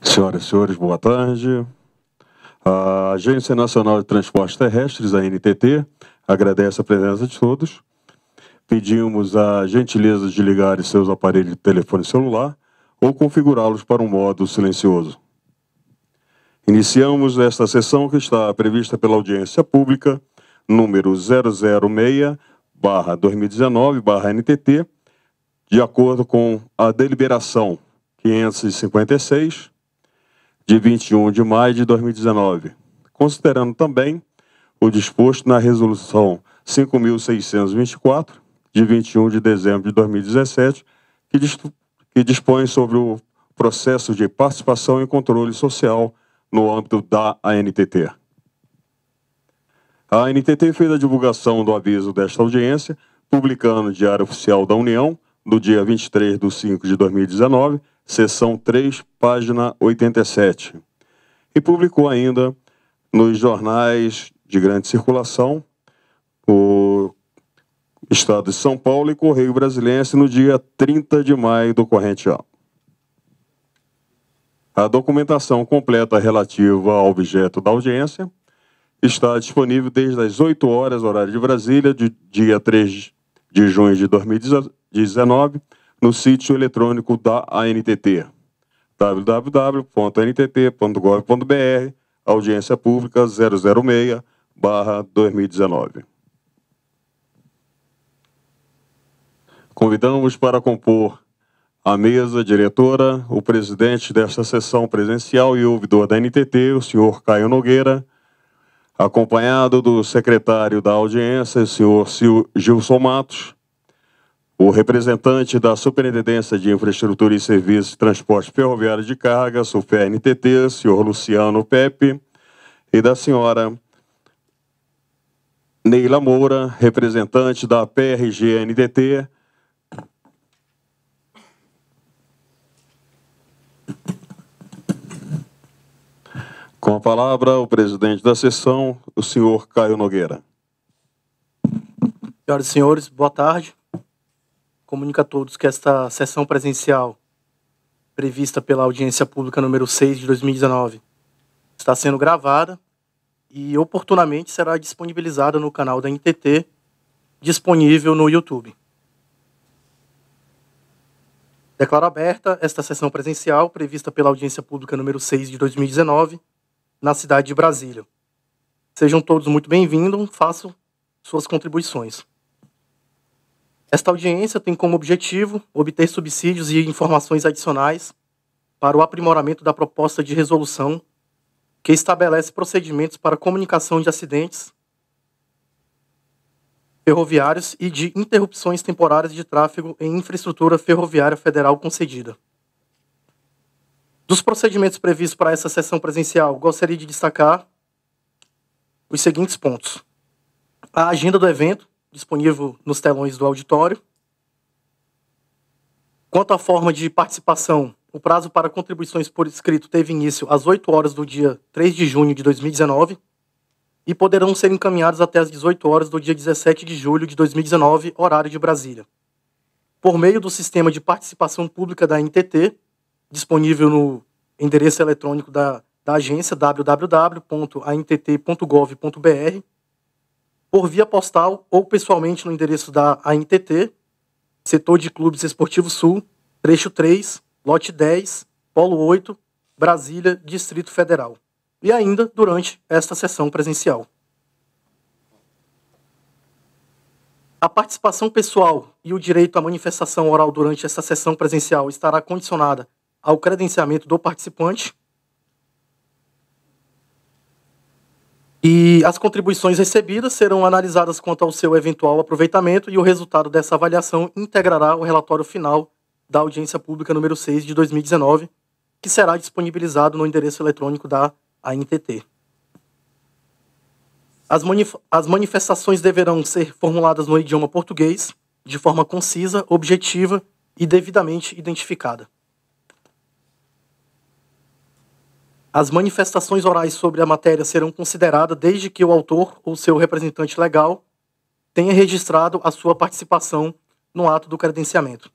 Senhoras e senhores, boa tarde. A Agência Nacional de Transportes Terrestres, a NTT, agradece a presença de todos. Pedimos a gentileza de ligar seus aparelhos de telefone celular ou configurá-los para um modo silencioso. Iniciamos esta sessão que está prevista pela audiência pública número 006/2019/NTT, de acordo com a deliberação 556 de 21 de maio de 2019, considerando também o disposto na Resolução 5.624, de 21 de dezembro de 2017, que, que dispõe sobre o processo de participação e controle social no âmbito da ANTT. A ANTT fez a divulgação do aviso desta audiência, publicando no Diário Oficial da União, do dia 23 de 5 de 2019, seção 3, página 87. E publicou ainda nos jornais de grande circulação, o Estado de São Paulo e Correio Brasilense, no dia 30 de maio do corrente ano. A documentação completa relativa ao objeto da audiência está disponível desde as 8 horas, horário de Brasília, de dia 3 de junho de 2019, no sítio eletrônico da ANTT, www.ntt.gov.br, audiência pública 006, barra 2019. Convidamos para compor a mesa diretora, o presidente desta sessão presencial e ouvidor da NTT, o senhor Caio Nogueira, acompanhado do secretário da audiência, o senhor Gilson Matos, o representante da Superintendência de Infraestrutura e Serviços de Transporte Ferroviário de Carga, o ntt senhor Luciano Pepe, e da senhora Neila Moura, representante da PRG-NTT, Com a palavra, o presidente da sessão, o senhor Caio Nogueira. Senhoras e senhores, boa tarde comunica a todos que esta sessão presencial, prevista pela audiência pública número 6 de 2019, está sendo gravada e oportunamente será disponibilizada no canal da NTT, disponível no YouTube. Declaro aberta esta sessão presencial prevista pela audiência pública número 6 de 2019, na cidade de Brasília. Sejam todos muito bem-vindos, façam suas contribuições. Esta audiência tem como objetivo obter subsídios e informações adicionais para o aprimoramento da proposta de resolução que estabelece procedimentos para comunicação de acidentes ferroviários e de interrupções temporárias de tráfego em infraestrutura ferroviária federal concedida. Dos procedimentos previstos para essa sessão presencial, gostaria de destacar os seguintes pontos: a agenda do evento, disponível nos telões do auditório. Quanto à forma de participação, o prazo para contribuições por escrito teve início às 8 horas do dia 3 de junho de 2019 e poderão ser encaminhados até às 18 horas do dia 17 de julho de 2019, horário de Brasília. Por meio do sistema de participação pública da NTT, disponível no endereço eletrônico da, da agência www.antt.gov.br, por via postal ou pessoalmente no endereço da ANTT, Setor de Clubes Esportivos Sul, trecho 3, lote 10, polo 8, Brasília, Distrito Federal. E ainda durante esta sessão presencial. A participação pessoal e o direito à manifestação oral durante esta sessão presencial estará condicionada ao credenciamento do participante, E as contribuições recebidas serão analisadas quanto ao seu eventual aproveitamento e o resultado dessa avaliação integrará o relatório final da audiência pública número 6 de 2019, que será disponibilizado no endereço eletrônico da ANTT. As, manif as manifestações deverão ser formuladas no idioma português, de forma concisa, objetiva e devidamente identificada. As manifestações orais sobre a matéria serão consideradas desde que o autor ou seu representante legal tenha registrado a sua participação no ato do credenciamento.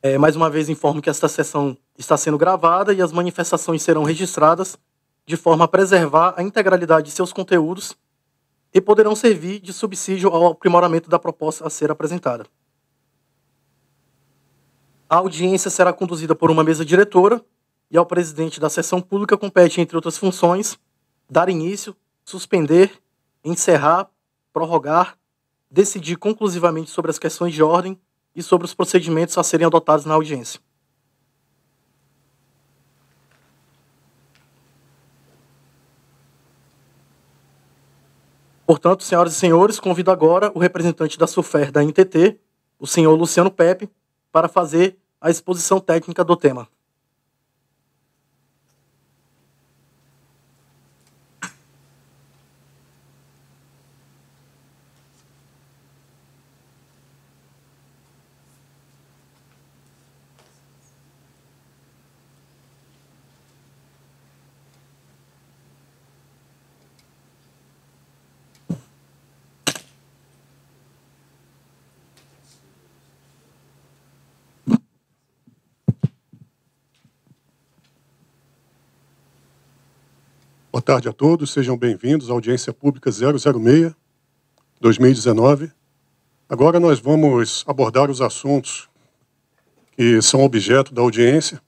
É, mais uma vez, informo que esta sessão está sendo gravada e as manifestações serão registradas de forma a preservar a integralidade de seus conteúdos e poderão servir de subsídio ao aprimoramento da proposta a ser apresentada. A audiência será conduzida por uma mesa diretora e ao presidente da sessão pública compete, entre outras funções, dar início, suspender, encerrar, prorrogar, decidir conclusivamente sobre as questões de ordem e sobre os procedimentos a serem adotados na audiência. Portanto, senhoras e senhores, convido agora o representante da SUFER da NTT, o senhor Luciano Pepe, para fazer a exposição técnica do tema. tarde a todos, sejam bem-vindos à audiência pública 006 2019. Agora nós vamos abordar os assuntos que são objeto da audiência.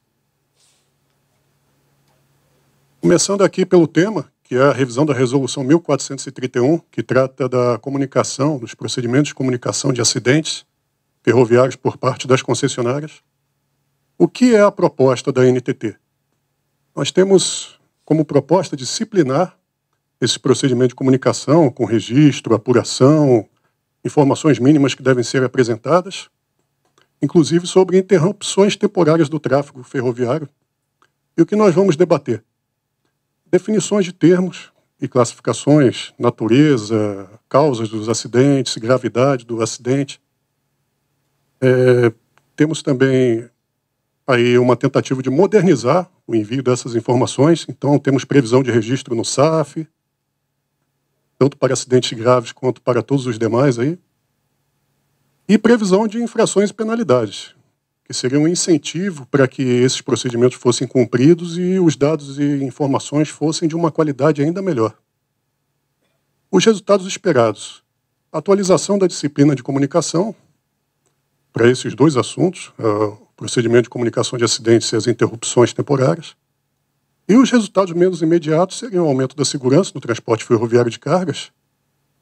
Começando aqui pelo tema, que é a revisão da resolução 1431, que trata da comunicação, dos procedimentos de comunicação de acidentes ferroviários por parte das concessionárias. O que é a proposta da NTT? Nós temos como proposta disciplinar esse procedimento de comunicação com registro, apuração, informações mínimas que devem ser apresentadas, inclusive sobre interrupções temporárias do tráfego ferroviário. E o que nós vamos debater? Definições de termos e classificações, natureza, causas dos acidentes, gravidade do acidente. É, temos também aí uma tentativa de modernizar o envio dessas informações. Então, temos previsão de registro no SAF, tanto para acidentes graves quanto para todos os demais aí. E previsão de infrações e penalidades, que seria um incentivo para que esses procedimentos fossem cumpridos e os dados e informações fossem de uma qualidade ainda melhor. Os resultados esperados. Atualização da disciplina de comunicação para esses dois assuntos, procedimento de comunicação de acidentes e as interrupções temporárias. E os resultados menos imediatos seriam o aumento da segurança no transporte ferroviário de cargas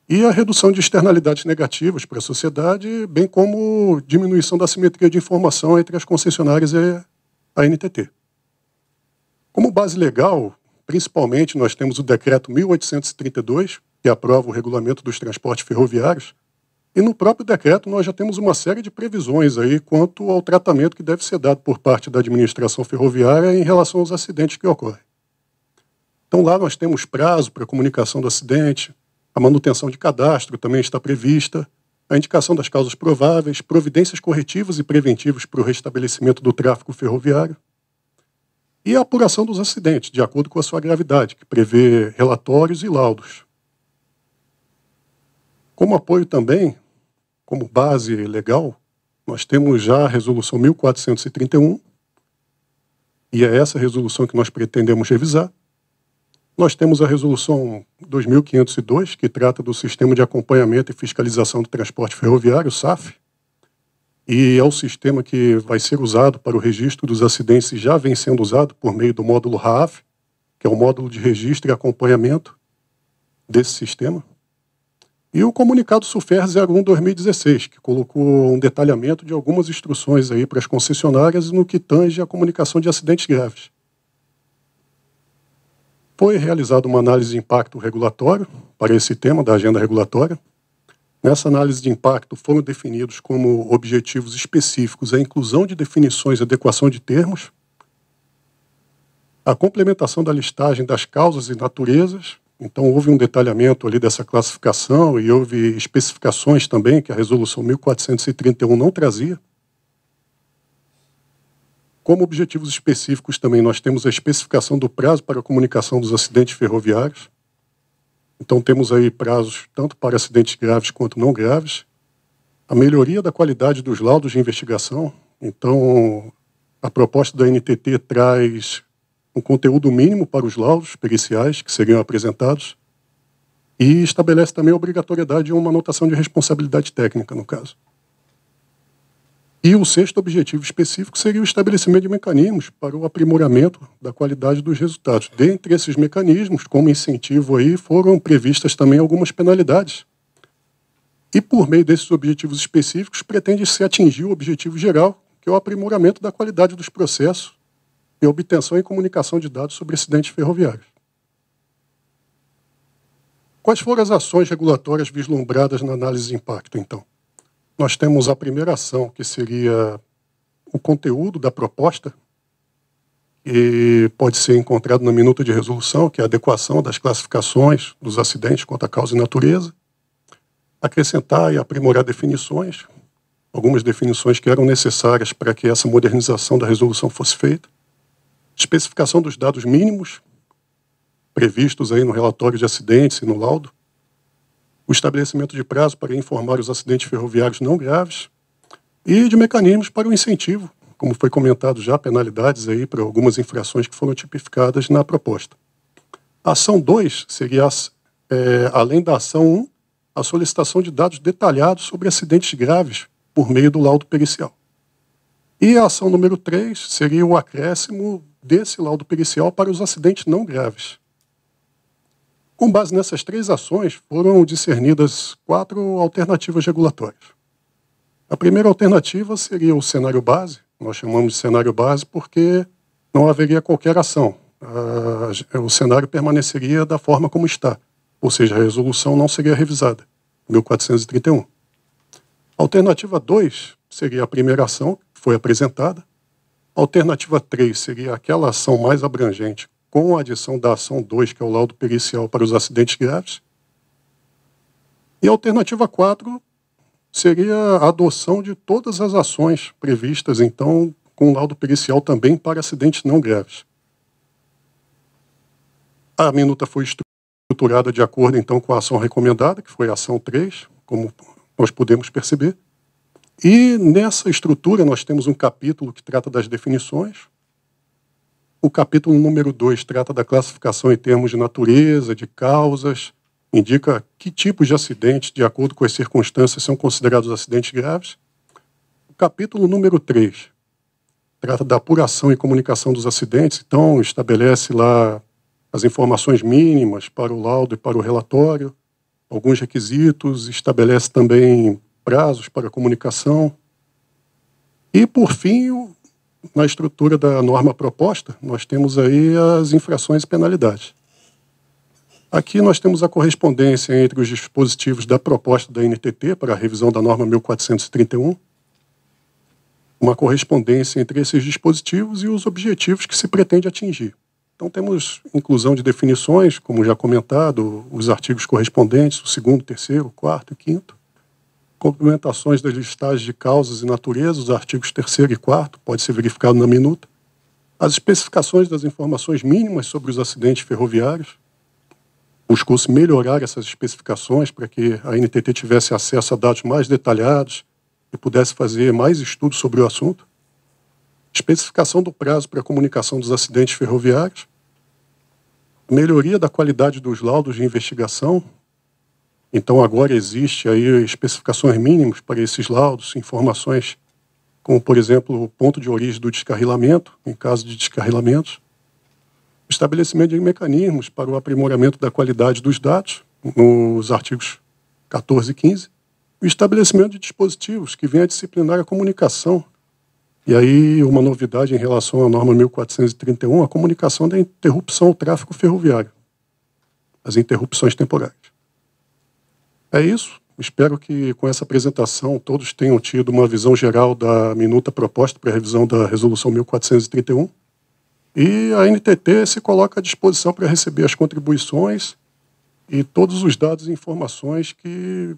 e a redução de externalidades negativas para a sociedade, bem como diminuição da simetria de informação entre as concessionárias e a NTT. Como base legal, principalmente nós temos o decreto 1832, que aprova o regulamento dos transportes ferroviários, e no próprio decreto nós já temos uma série de previsões aí quanto ao tratamento que deve ser dado por parte da administração ferroviária em relação aos acidentes que ocorrem. Então lá nós temos prazo para comunicação do acidente, a manutenção de cadastro também está prevista, a indicação das causas prováveis, providências corretivas e preventivas para o restabelecimento do tráfego ferroviário e a apuração dos acidentes, de acordo com a sua gravidade, que prevê relatórios e laudos. Como apoio também, como base legal, nós temos já a resolução 1431, e é essa resolução que nós pretendemos revisar. Nós temos a resolução 2502, que trata do sistema de acompanhamento e fiscalização do transporte ferroviário, SAF, e é o sistema que vai ser usado para o registro dos acidentes e já vem sendo usado por meio do módulo RAF que é o módulo de registro e acompanhamento desse sistema. E o comunicado SUFER 01-2016, que colocou um detalhamento de algumas instruções aí para as concessionárias no que tange à comunicação de acidentes graves. Foi realizada uma análise de impacto regulatório para esse tema da agenda regulatória. Nessa análise de impacto foram definidos como objetivos específicos a inclusão de definições e adequação de termos, a complementação da listagem das causas e naturezas então houve um detalhamento ali dessa classificação e houve especificações também que a resolução 1431 não trazia. Como objetivos específicos também nós temos a especificação do prazo para a comunicação dos acidentes ferroviários. Então temos aí prazos tanto para acidentes graves quanto não graves. A melhoria da qualidade dos laudos de investigação. Então a proposta da NTT traz um conteúdo mínimo para os laudos periciais que seriam apresentados e estabelece também a obrigatoriedade de uma anotação de responsabilidade técnica, no caso. E o sexto objetivo específico seria o estabelecimento de mecanismos para o aprimoramento da qualidade dos resultados. Dentre esses mecanismos, como incentivo aí, foram previstas também algumas penalidades. E por meio desses objetivos específicos, pretende-se atingir o objetivo geral, que é o aprimoramento da qualidade dos processos e obtenção e comunicação de dados sobre acidentes ferroviários. Quais foram as ações regulatórias vislumbradas na análise de impacto, então? Nós temos a primeira ação, que seria o conteúdo da proposta, e pode ser encontrado na minuta de resolução, que é a adequação das classificações dos acidentes quanto à causa e natureza, acrescentar e aprimorar definições, algumas definições que eram necessárias para que essa modernização da resolução fosse feita, especificação dos dados mínimos previstos aí no relatório de acidentes e no laudo, o estabelecimento de prazo para informar os acidentes ferroviários não graves e de mecanismos para o incentivo, como foi comentado já, penalidades aí para algumas infrações que foram tipificadas na proposta. A ação 2 seria, é, além da ação 1, um, a solicitação de dados detalhados sobre acidentes graves por meio do laudo pericial. E a ação número 3 seria o acréscimo desse laudo pericial para os acidentes não graves. Com base nessas três ações, foram discernidas quatro alternativas regulatórias. A primeira alternativa seria o cenário base, nós chamamos de cenário base porque não haveria qualquer ação, ah, o cenário permaneceria da forma como está, ou seja, a resolução não seria revisada, 1431. Alternativa 2 seria a primeira ação que foi apresentada, Alternativa 3 seria aquela ação mais abrangente, com a adição da ação 2, que é o laudo pericial para os acidentes graves. E a alternativa 4 seria a adoção de todas as ações previstas, então, com laudo pericial também para acidentes não graves. A minuta foi estruturada de acordo, então, com a ação recomendada, que foi a ação 3, como nós podemos perceber. E nessa estrutura nós temos um capítulo que trata das definições, o capítulo número 2 trata da classificação em termos de natureza, de causas, indica que tipos de acidentes, de acordo com as circunstâncias, são considerados acidentes graves. O capítulo número 3 trata da apuração e comunicação dos acidentes, então estabelece lá as informações mínimas para o laudo e para o relatório, alguns requisitos, estabelece também prazos para comunicação. E, por fim, na estrutura da norma proposta, nós temos aí as infrações e penalidades. Aqui nós temos a correspondência entre os dispositivos da proposta da NTT para a revisão da norma 1431, uma correspondência entre esses dispositivos e os objetivos que se pretende atingir. Então temos inclusão de definições, como já comentado, os artigos correspondentes, o segundo, terceiro, quarto e quinto. Complementações das listagens de causas e naturezas os artigos 3 e 4, pode ser verificado na minuta. As especificações das informações mínimas sobre os acidentes ferroviários. Buscou-se melhorar essas especificações para que a NTT tivesse acesso a dados mais detalhados e pudesse fazer mais estudos sobre o assunto. Especificação do prazo para a comunicação dos acidentes ferroviários melhoria da qualidade dos laudos de investigação, então agora existe aí especificações mínimas para esses laudos, informações como, por exemplo, o ponto de origem do descarrilamento, em caso de descarrilamentos, estabelecimento de mecanismos para o aprimoramento da qualidade dos dados, nos artigos 14 e 15, o estabelecimento de dispositivos que venham a disciplinar a comunicação. E aí, uma novidade em relação à norma 1431, a comunicação da interrupção ao tráfego ferroviário, as interrupções temporárias. É isso. Espero que com essa apresentação todos tenham tido uma visão geral da minuta proposta para a revisão da Resolução 1431. E a NTT se coloca à disposição para receber as contribuições e todos os dados e informações que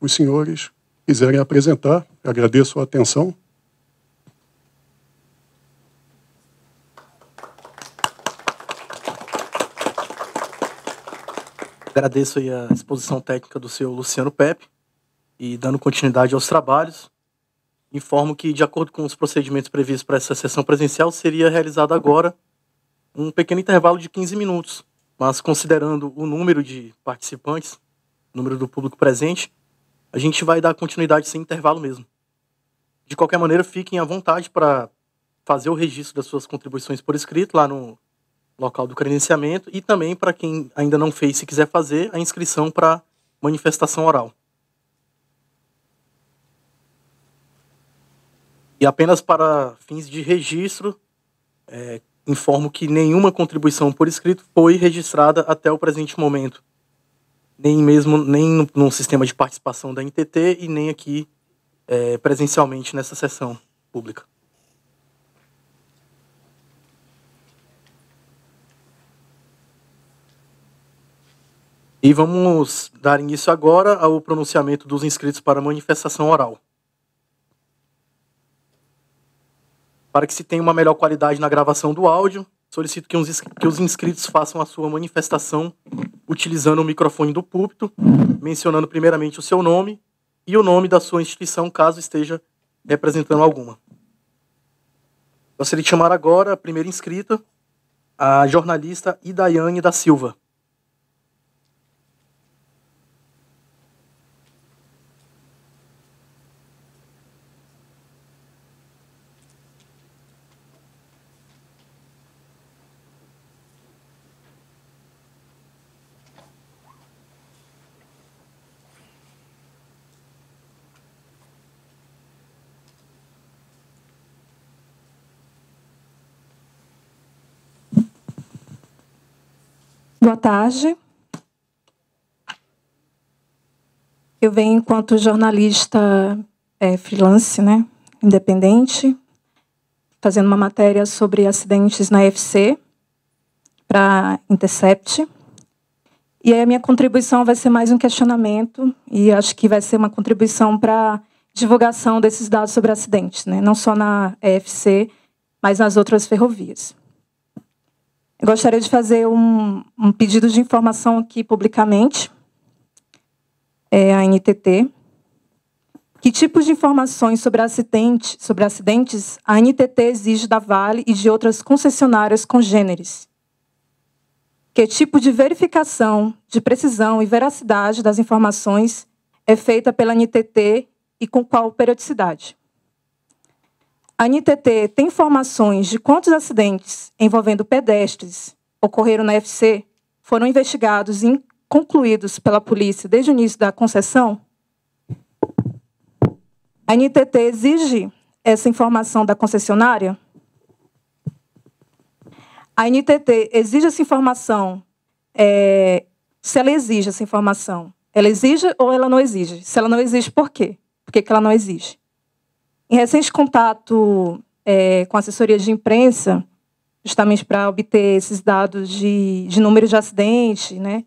os senhores quiserem apresentar. Agradeço a atenção. Agradeço aí a exposição técnica do senhor Luciano Pepe e dando continuidade aos trabalhos, informo que, de acordo com os procedimentos previstos para essa sessão presencial, seria realizado agora um pequeno intervalo de 15 minutos, mas considerando o número de participantes, o número do público presente, a gente vai dar continuidade sem intervalo mesmo. De qualquer maneira, fiquem à vontade para fazer o registro das suas contribuições por escrito lá no local do credenciamento e também para quem ainda não fez, se quiser fazer, a inscrição para manifestação oral. E apenas para fins de registro, é, informo que nenhuma contribuição por escrito foi registrada até o presente momento, nem mesmo nem no, no sistema de participação da NTT e nem aqui é, presencialmente nessa sessão pública. E vamos dar início agora ao pronunciamento dos inscritos para manifestação oral. Para que se tenha uma melhor qualidade na gravação do áudio, solicito que os, que os inscritos façam a sua manifestação utilizando o microfone do púlpito, mencionando primeiramente o seu nome e o nome da sua instituição, caso esteja representando alguma. Gostaria de chamar agora a primeira inscrita, a jornalista Idaiane da Silva. Boa tarde. Eu venho enquanto jornalista é, freelance, né, independente, fazendo uma matéria sobre acidentes na EFC para Intercept. E aí a minha contribuição vai ser mais um questionamento e acho que vai ser uma contribuição para divulgação desses dados sobre acidentes, né, não só na EFC, mas nas outras ferrovias. Eu gostaria de fazer um, um pedido de informação aqui publicamente, é, a NTT. Que tipos de informações sobre, acidente, sobre acidentes a NTT exige da Vale e de outras concessionárias congêneres? Que tipo de verificação de precisão e veracidade das informações é feita pela NTT e com qual periodicidade? A NTT tem informações de quantos acidentes envolvendo pedestres ocorreram na FC foram investigados e concluídos pela polícia desde o início da concessão? A NTT exige essa informação da concessionária? A NTT exige essa informação. É, se ela exige essa informação, ela exige ou ela não exige? Se ela não exige, por quê? Por que, que ela não exige? Em recente contato é, com assessoria de imprensa, justamente para obter esses dados de, de números de acidente, né?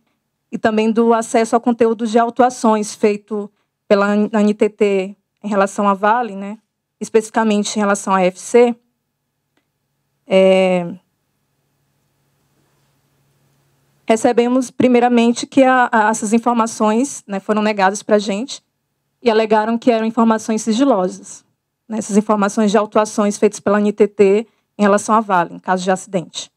E também do acesso a conteúdos de autuações feito pela NTT em relação à Vale, né? Especificamente em relação à FC. É... Recebemos, primeiramente, que a, a, essas informações né, foram negadas para a gente e alegaram que eram informações sigilosas essas informações de autuações feitas pela NTT em relação à Vale, em caso de acidente.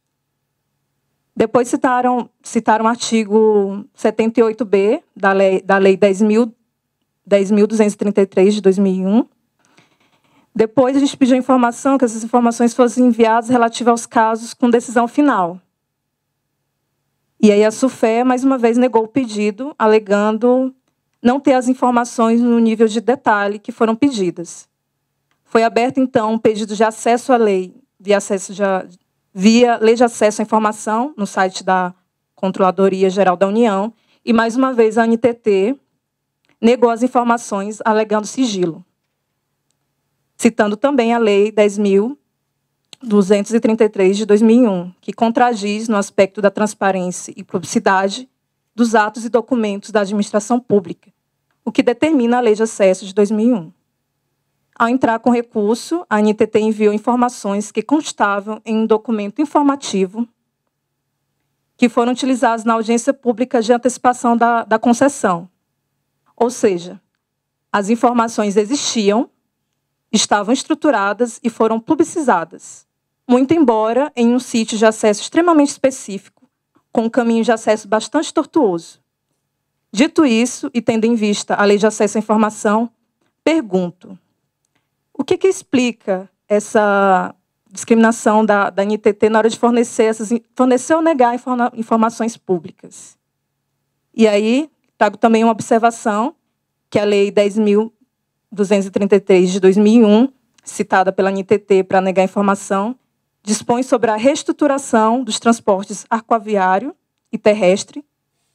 Depois citaram, citaram o artigo 78B da Lei, da lei 10.233 10 de 2001. Depois a gente pediu informação que essas informações fossem enviadas relativas aos casos com decisão final. E aí a SUFE, mais uma vez, negou o pedido, alegando não ter as informações no nível de detalhe que foram pedidas. Foi aberto, então, um pedido de acesso à lei, via, acesso de, via Lei de Acesso à Informação, no site da Controladoria Geral da União, e, mais uma vez, a ANTT negou as informações alegando sigilo, citando também a Lei 10.233 de 2001, que contradiz no aspecto da transparência e publicidade dos atos e documentos da administração pública, o que determina a Lei de Acesso de 2001. Ao entrar com recurso, a NTT enviou informações que constavam em um documento informativo que foram utilizados na audiência pública de antecipação da, da concessão. Ou seja, as informações existiam, estavam estruturadas e foram publicizadas, muito embora em um sítio de acesso extremamente específico, com um caminho de acesso bastante tortuoso. Dito isso, e tendo em vista a Lei de Acesso à Informação, pergunto: o que, é que explica essa discriminação da, da NTT na hora de fornecer, essas, fornecer ou negar informa, informações públicas? E aí, trago também uma observação, que a Lei 10.233 de 2001, citada pela NTT para negar informação, dispõe sobre a reestruturação dos transportes aquaviário e terrestre,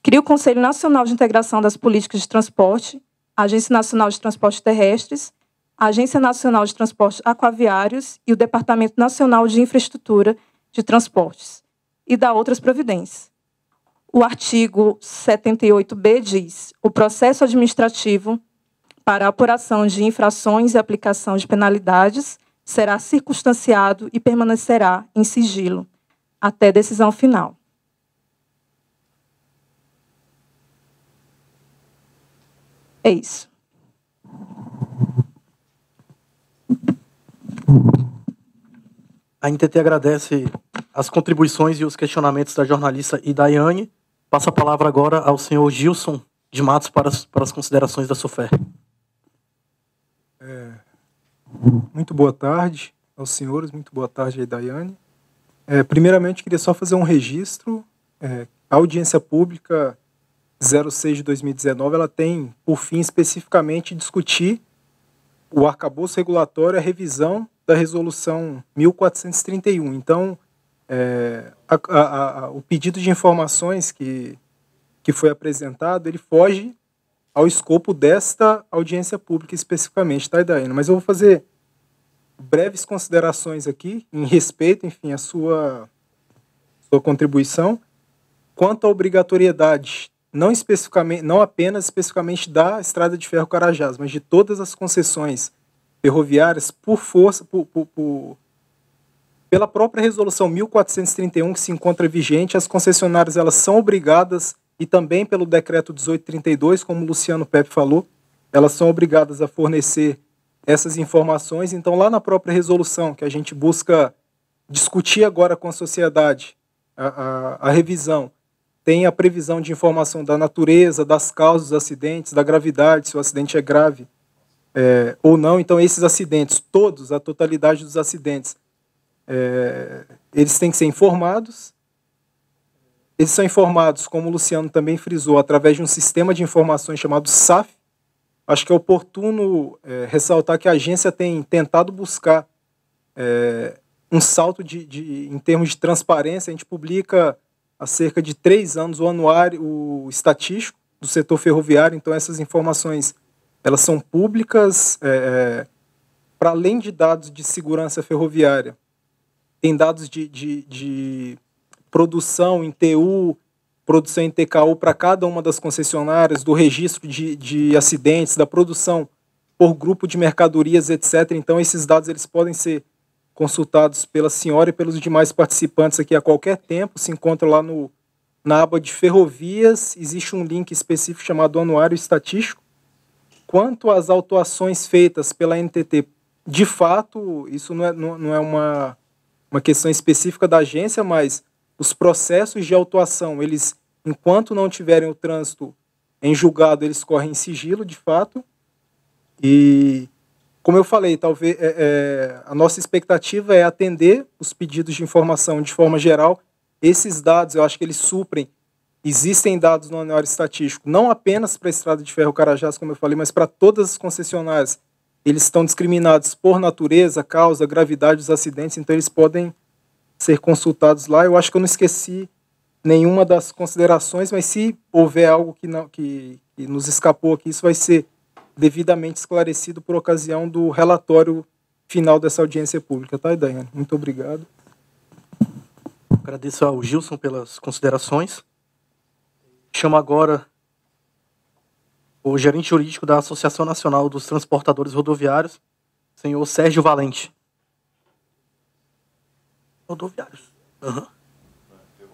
cria o Conselho Nacional de Integração das Políticas de Transporte, a Agência Nacional de Transportes Terrestres a Agência Nacional de Transportes Aquaviários e o Departamento Nacional de Infraestrutura de Transportes e da outras providências. O artigo 78b diz: o processo administrativo para apuração de infrações e aplicação de penalidades será circunstanciado e permanecerá em sigilo até decisão final. É isso. A NTT agradece as contribuições e os questionamentos da jornalista e daiane. Passa a palavra agora ao senhor Gilson de Matos para as, para as considerações da SOFER. É, muito boa tarde aos senhores, muito boa tarde aí, Daiane. É, primeiramente, queria só fazer um registro. É, a audiência pública 06 de 2019 ela tem por fim especificamente discutir o arcabouço regulatório, a revisão da resolução 1431. Então, é, a, a, a, o pedido de informações que, que foi apresentado, ele foge ao escopo desta audiência pública especificamente, tá, Idaína? Mas eu vou fazer breves considerações aqui, em respeito, enfim, à sua, sua contribuição, quanto à obrigatoriedade, não, especificamente, não apenas especificamente da Estrada de Ferro Carajás, mas de todas as concessões ferroviárias por força, por, por, por pela própria resolução 1431 que se encontra vigente, as concessionárias elas são obrigadas e também pelo decreto 1832, como o Luciano Pepe falou, elas são obrigadas a fornecer essas informações. Então lá na própria resolução que a gente busca discutir agora com a sociedade a, a, a revisão tem a previsão de informação da natureza, das causas dos acidentes, da gravidade, se o acidente é grave, é, ou não. Então, esses acidentes, todos, a totalidade dos acidentes, é, eles têm que ser informados. Eles são informados, como o Luciano também frisou, através de um sistema de informações chamado SAF. Acho que é oportuno é, ressaltar que a agência tem tentado buscar é, um salto de, de, em termos de transparência. A gente publica há cerca de três anos o anuário o estatístico do setor ferroviário, então essas informações elas são públicas é, é para além de dados de segurança ferroviária. Tem dados de, de, de produção em TU, produção em TKU para cada uma das concessionárias, do registro de, de acidentes, da produção por grupo de mercadorias, etc. Então, esses dados eles podem ser consultados pela senhora e pelos demais participantes aqui a qualquer tempo. Se encontra lá no, na aba de ferrovias, existe um link específico chamado Anuário Estatístico, quanto às autuações feitas pela NTT, de fato, isso não é, não, é uma, uma questão específica da agência, mas os processos de autuação, eles, enquanto não tiverem o trânsito em julgado, eles correm em sigilo, de fato. E, como eu falei, talvez é, é, a nossa expectativa é atender os pedidos de informação de forma geral. Esses dados, eu acho que eles suprem Existem dados no anuário estatístico, não apenas para a estrada de ferro Carajás, como eu falei, mas para todas as concessionárias. Eles estão discriminados por natureza, causa, gravidade dos acidentes, então eles podem ser consultados lá. Eu acho que eu não esqueci nenhuma das considerações, mas se houver algo que, não, que, que nos escapou aqui, isso vai ser devidamente esclarecido por ocasião do relatório final dessa audiência pública, tá, Daiane? Muito obrigado. Agradeço ao Gilson pelas considerações. Chamo agora o gerente jurídico da Associação Nacional dos Transportadores Rodoviários, senhor Sérgio Valente. Rodoviários? Uhum.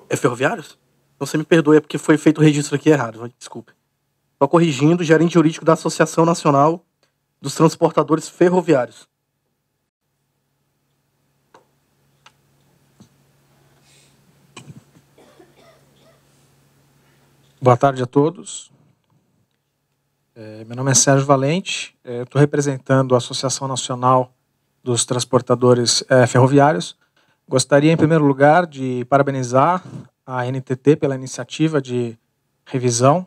É ferroviários? Não você me perdoe, é porque foi feito o registro aqui errado, desculpe. Estou corrigindo, gerente jurídico da Associação Nacional dos Transportadores Ferroviários. Boa tarde a todos. É, meu nome é Sérgio Valente, é, estou representando a Associação Nacional dos Transportadores é, Ferroviários. Gostaria, em primeiro lugar, de parabenizar a NTT pela iniciativa de revisão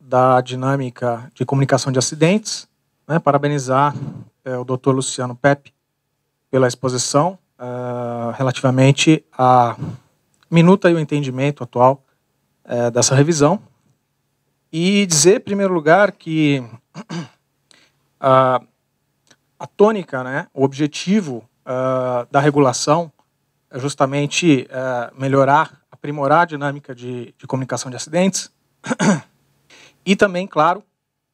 da dinâmica de comunicação de acidentes, né? parabenizar é, o Dr. Luciano Pepe pela exposição uh, relativamente à minuta e o entendimento atual uh, dessa revisão e dizer, em primeiro lugar, que a, a tônica, né, o objetivo uh, da regulação é justamente uh, melhorar, aprimorar a dinâmica de, de comunicação de acidentes e também, claro,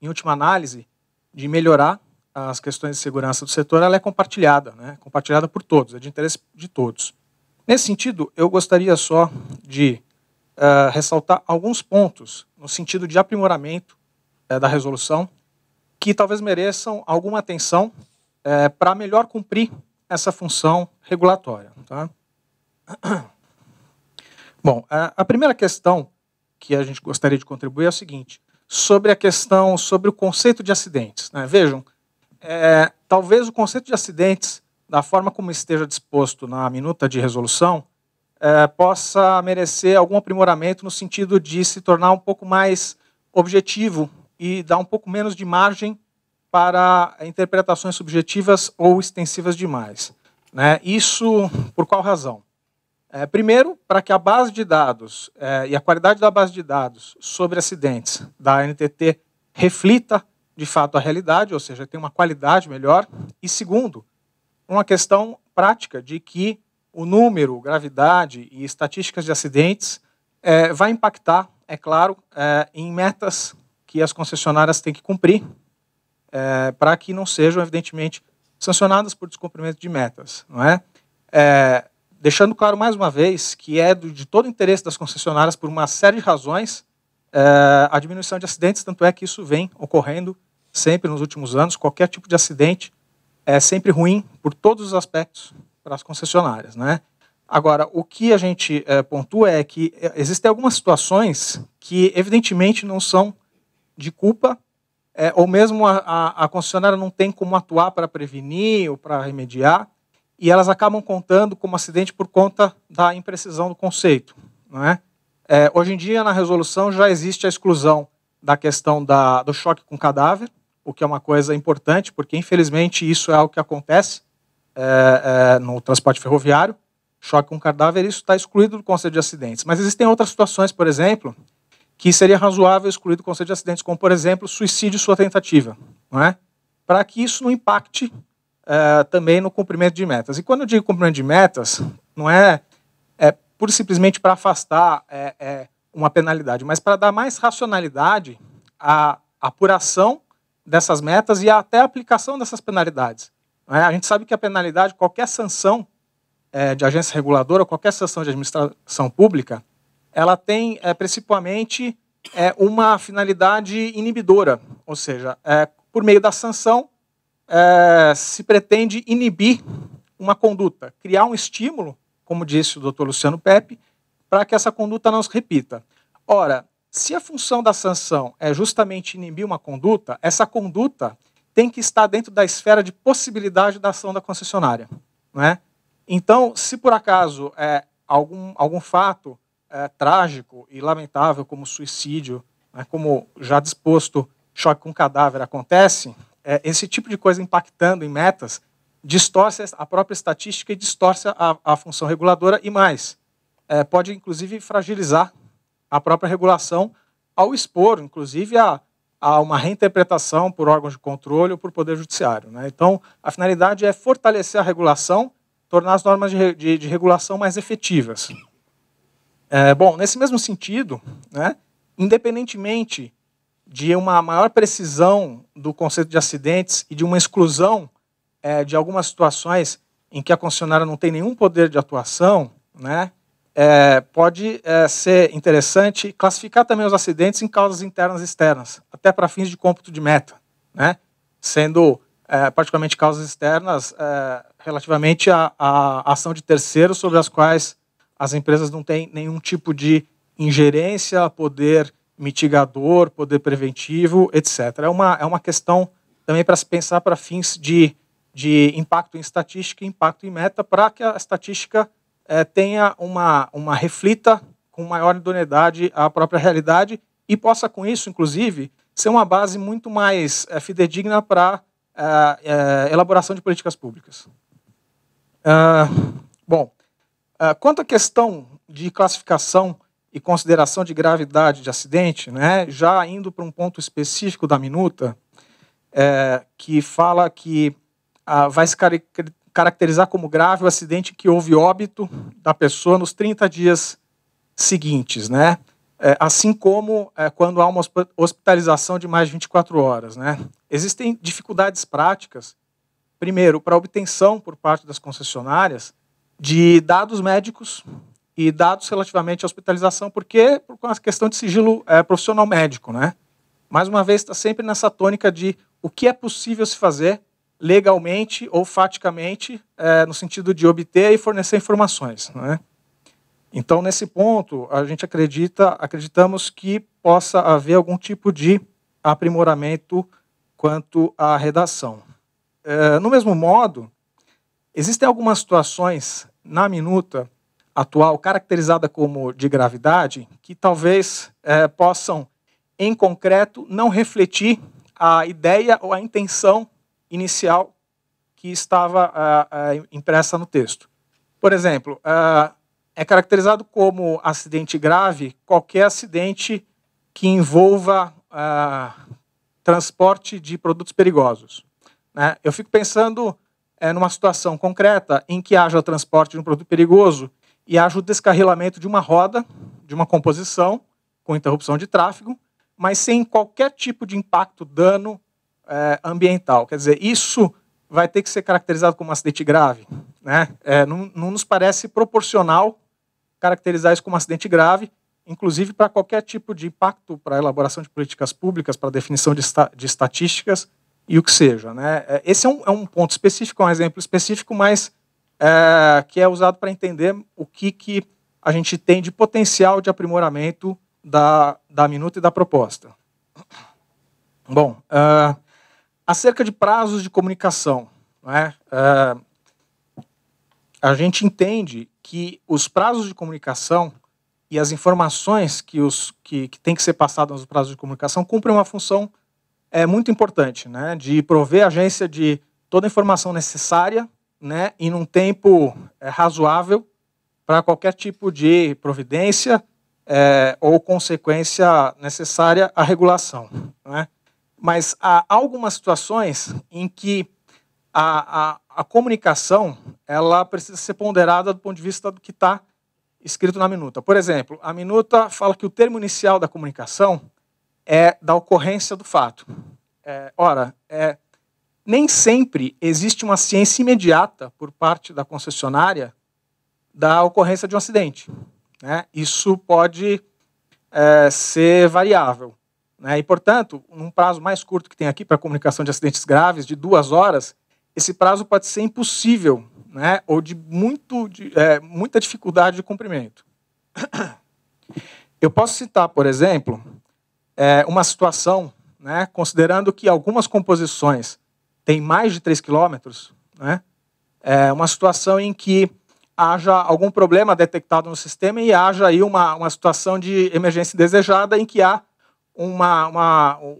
em última análise, de melhorar as questões de segurança do setor, ela é compartilhada, né, compartilhada por todos, é de interesse de todos. Nesse sentido, eu gostaria só de uh, ressaltar alguns pontos no sentido de aprimoramento é, da resolução, que talvez mereçam alguma atenção é, eh, para melhor cumprir essa função regulatória. Tá? Bom, eh, a primeira questão que a gente gostaria de contribuir é o seguinte, sobre a questão, sobre o conceito de acidentes. Né? Vejam, é, talvez o conceito de acidentes, da forma como esteja disposto na minuta de resolução, é, possa merecer algum aprimoramento no sentido de se tornar um pouco mais objetivo e dar um pouco menos de margem para interpretações subjetivas ou extensivas demais. Né? Isso por qual razão? É, primeiro, para que a base de dados é, e a qualidade da base de dados sobre acidentes da NTT reflita de fato a realidade, ou seja, tenha uma qualidade melhor. E segundo, uma questão prática de que o número, gravidade e estatísticas de acidentes é, vai impactar, é claro, é, em metas que as concessionárias têm que cumprir é, para que não sejam, evidentemente, sancionadas por descumprimento de metas, não é? é deixando claro mais uma vez que é do, de todo interesse das concessionárias por uma série de razões é, a diminuição de acidentes, tanto é que isso vem ocorrendo sempre nos últimos anos. Qualquer tipo de acidente é sempre ruim por todos os aspectos, para as concessionárias, né? Agora, o que a gente é, pontua é que eh, existem algumas situações que, evidentemente, não são de culpa, é, ou mesmo a, a, a, concessionária não tem como atuar para prevenir ou para remediar, e elas acabam contando como acidente por conta da imprecisão do conceito. Né? É, hoje em dia, na resolução, já existe a exclusão da questão da, do choque com cadáver, o que é uma coisa importante, porque, infelizmente, isso é algo que acontece é, é, no transporte ferroviário, choque com cadáver, isso está excluído do conceito de acidentes. Mas existem outras situações, por exemplo, que seria razoável excluir do conceito de acidentes, como, por exemplo, suicídio e sua tentativa, não é? para que isso não impacte é, também no cumprimento de metas. E quando eu digo cumprimento de metas, não é, é pura e simplesmente para afastar é, é, uma penalidade, mas para dar mais racionalidade à apuração dessas metas e até a aplicação dessas penalidades. É, a gente sabe que a penalidade, qualquer sanção é, de agência reguladora, qualquer sanção de administração pública, ela tem é, principalmente uma finalidade inibidora, ou seja, por meio da sanção se pretende inibir uma conduta, criar um estímulo, como disse o doutor Luciano Pepe, para que essa conduta não se repita. Ora, se a função da sanção é justamente inibir uma conduta, essa conduta tem que estar dentro da esfera de possibilidade da ação da concessionária. Não é? Então, se por acaso é, algum, algum fato é, trágico e lamentável, como suicídio, né, como já disposto, choque com cadáver acontece, é, esse tipo de coisa impactando em metas distorce a própria estatística e distorce a, a função reguladora e mais. É, pode, inclusive, fragilizar a própria regulação ao expor, inclusive, a a uma reinterpretação por órgãos de controle ou por poder judiciário. Né? Então, a finalidade é fortalecer a regulação, tornar as normas de, de, de regulação mais efetivas. É, bom, nesse mesmo sentido, né, independentemente de uma maior precisão do conceito de acidentes e de uma exclusão é, de algumas situações em que a concessionária não tem nenhum poder de atuação, né, é, pode é, ser interessante classificar também os acidentes em causas internas e externas, até para fins de cômputo de meta, né? sendo é, particularmente causas externas é, relativamente à, à ação de terceiros sobre as quais as empresas não têm nenhum tipo de ingerência, poder mitigador, poder preventivo, etc. É uma, é uma questão também para se pensar para fins de, de impacto em estatística e impacto em meta, para que a estatística é, tenha uma, uma reflita com maior idoneidade à própria realidade e possa, com isso, inclusive, ser uma base muito mais é, fidedigna para é, é, elaboração de políticas públicas. É, bom, é, quanto à questão de classificação e consideração de gravidade de acidente, né, já indo para um ponto específico da minuta, é, que fala que ah, vai se caracterizar como grave o acidente que houve óbito da pessoa nos 30 dias seguintes, né? É, assim como é, quando há uma hospitalização de mais de 24 horas, né? Existem dificuldades práticas, primeiro, para obtenção por parte das concessionárias de dados médicos e dados relativamente à hospitalização, porque por uma questão de sigilo é, profissional médico, né? Mais uma vez, está sempre nessa tônica de o que é possível se fazer legalmente ou faticamente, é, no sentido de obter e fornecer informações. Não é? Então, nesse ponto, a gente acredita, acreditamos que possa haver algum tipo de aprimoramento quanto à redação. É, no mesmo modo, existem algumas situações na minuta atual caracterizada como de gravidade que talvez é, possam, em concreto, não refletir a ideia ou a intenção inicial que estava uh, uh, impressa no texto. Por exemplo, uh, é caracterizado como acidente grave qualquer acidente que envolva transporte de produtos perigosos. Né? Eu fico pensando eh, numa situação concreta em que haja o transporte de um produto perigoso e haja o descarrilamento de uma roda, de uma composição, com interrupção de tráfego, mas sem qualquer tipo de impacto, dano é, ambiental. Quer dizer, isso vai ter que ser caracterizado como um acidente grave. Né? É, não, não, nos parece proporcional caracterizar isso como um acidente grave, inclusive para qualquer tipo de impacto para a elaboração de políticas públicas, para a definição de, esta, de, estatísticas e o que seja. Né? É, esse é um, é um ponto específico, é um exemplo específico, mas é, que é usado para entender o que, que a gente tem de potencial de aprimoramento da, da minuta e da proposta. Bom, uh, Acerca de prazos de comunicação, né? Uh, a gente entende que os prazos de comunicação e as informações que, os, que, que tem que ser passadas nos prazos de comunicação cumprem uma função é, muito importante, né? de prover a agência de toda a informação necessária né? em um tempo é, razoável para qualquer tipo de providência é, ou consequência necessária à regulação. Né? mas há algumas situações em que a, a, a comunicação ela precisa ser ponderada do ponto de vista do que está escrito na minuta. Por exemplo, a minuta fala que o termo inicial da comunicação é da ocorrência do fato. É, ora, é, nem sempre existe uma ciência imediata por parte da concessionária da ocorrência de um acidente. Né? Isso pode é, ser variável. Né? E, portanto, num prazo mais curto que tem aqui para comunicação de acidentes graves, de duas horas, esse prazo pode ser impossível né? ou de, muito, de é, muita dificuldade de cumprimento. Eu posso citar, por exemplo, é, uma situação, né, considerando que algumas composições têm mais de 3 quilômetros, né, é uma situação em que haja algum problema detectado no sistema e haja aí uma, uma situação de emergência desejada em que há uma, uma o,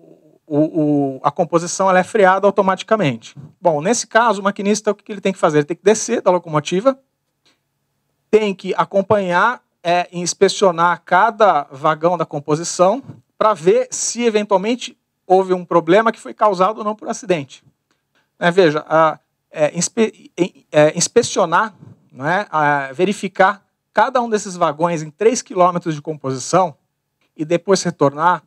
o, a composição ela é freada automaticamente. Bom, nesse caso, o maquinista, o que ele tem que fazer? Ele tem que descer da locomotiva, tem que acompanhar é, inspecionar cada vagão da composição para ver se eventualmente houve um problema que foi causado ou não por acidente. É, veja, a, é, inspe, é, inspecionar, né, a, verificar cada um desses vagões em 3 km de composição e depois retornar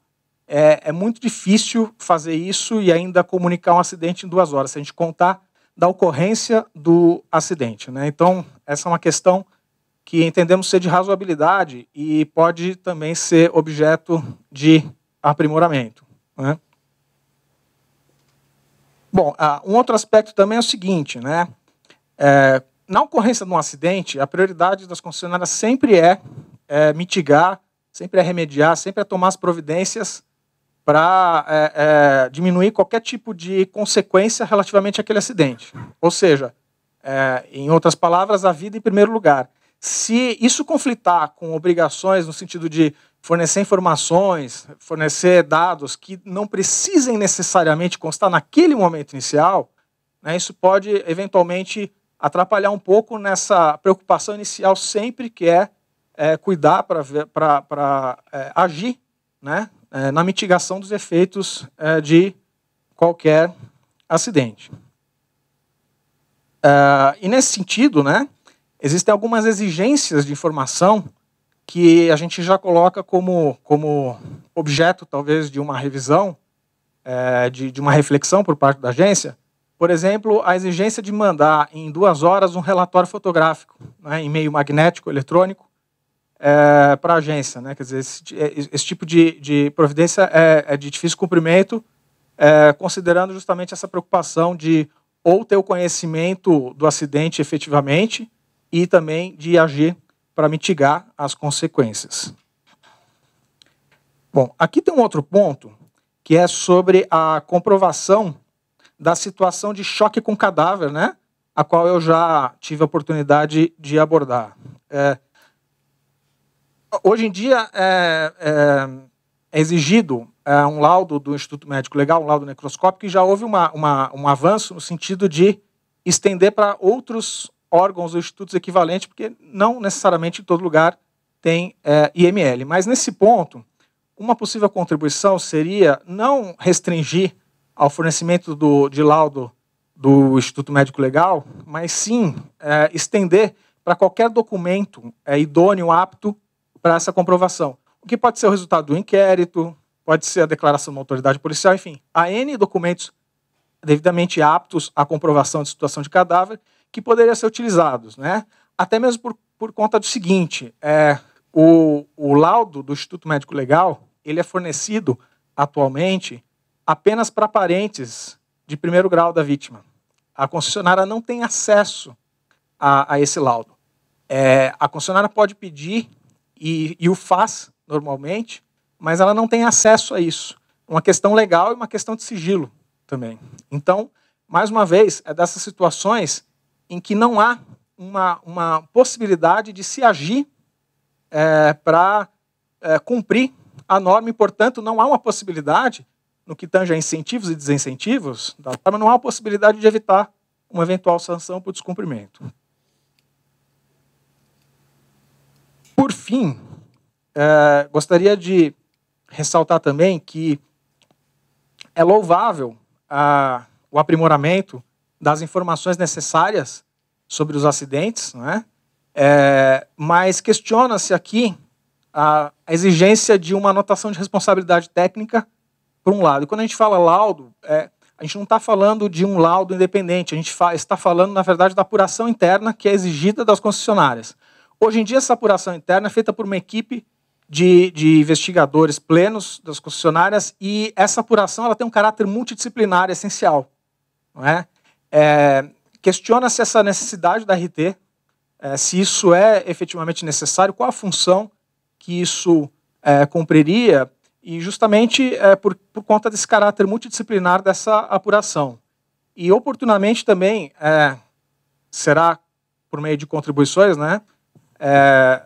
é, é, muito difícil fazer isso e ainda comunicar um acidente em duas horas, se a gente contar da ocorrência do acidente. Né? Então, essa é uma questão que entendemos ser de razoabilidade e pode também ser objeto de aprimoramento. Né? Bom, ah, um outro aspecto também é o seguinte, né? É, na ocorrência de um acidente, a prioridade das concessionárias sempre é, é mitigar, sempre é remediar, sempre é tomar as providências para é, é, diminuir qualquer tipo de consequência relativamente àquele acidente. Ou seja, é, em outras palavras, a vida em primeiro lugar. Se isso conflitar com obrigações no sentido de fornecer informações, fornecer dados que não precisem necessariamente constar naquele momento inicial, né, isso pode eventualmente atrapalhar um pouco nessa preocupação inicial sempre que é, é cuidar para é, agir né, é, na mitigação dos efeitos é, de qualquer acidente. É, e nesse sentido, né, existem algumas exigências de informação que a gente já coloca como, como objeto, talvez, de uma revisão, é, de, de uma reflexão por parte da agência, por exemplo, a exigência de mandar em duas horas um relatório fotográfico, né, em meio magnético, eletrônico, é, para a agência. Né? Quer dizer, é, esse, esse tipo de, de providência é, é, de difícil cumprimento, é, considerando justamente essa preocupação de ou ter o conhecimento do acidente efetivamente e também de agir para mitigar as consequências. Bom, aqui tem um outro ponto que é sobre a comprovação da situação de choque com cadáver, né? A qual eu já tive a oportunidade de abordar. É, hoje em dia é, é, é exigido é, um laudo do Instituto Médico Legal, um laudo necroscópico, e já houve uma, uma, um avanço no sentido de estender para outros órgãos ou institutos equivalentes, porque não necessariamente em todo lugar tem é, IML. Mas nesse ponto, uma possível contribuição seria não restringir ao fornecimento do, de laudo do Instituto Médico Legal, mas sim é, estender para qualquer documento é, idôneo, apto para essa comprovação. O que pode ser o resultado do inquérito, pode ser a declaração de uma autoridade policial, enfim. Há N documentos devidamente aptos à comprovação de situação de cadáver que poderiam ser utilizados, né? Até mesmo por, por conta do seguinte, é, o, o laudo do Instituto Médico Legal, ele é fornecido atualmente apenas para parentes de primeiro grau da vítima. A concessionária não tem acesso a, a esse laudo. É, a concessionária pode pedir e, e o faz normalmente, mas ela não tem acesso a isso. Uma questão legal e uma questão de sigilo também. Então, mais uma vez, é dessas situações em que não há uma, uma possibilidade de se agir é, para é, cumprir a norma e, portanto, não há uma possibilidade, no que tange a incentivos e desincentivos da norma, não há possibilidade de evitar uma eventual sanção por descumprimento. Por fim, é, gostaria de ressaltar também que é louvável a, o aprimoramento das informações necessárias sobre os acidentes, não é? É, mas questiona-se aqui a, a, exigência de uma anotação de responsabilidade técnica, por um lado. E quando a gente fala laudo, é, a gente não está falando de um laudo independente, a gente fa está falando, na verdade, da apuração interna que é exigida das concessionárias. Hoje em dia, essa apuração interna é feita por uma equipe de, de, investigadores plenos das concessionárias e essa apuração ela tem um caráter multidisciplinar essencial. Não é? é Questiona-se essa necessidade da RT, é, se isso é efetivamente necessário, qual a função que isso é, cumpriria, e justamente é, por, por conta desse caráter multidisciplinar dessa apuração. E oportunamente também é, será, por meio de contribuições, né, é,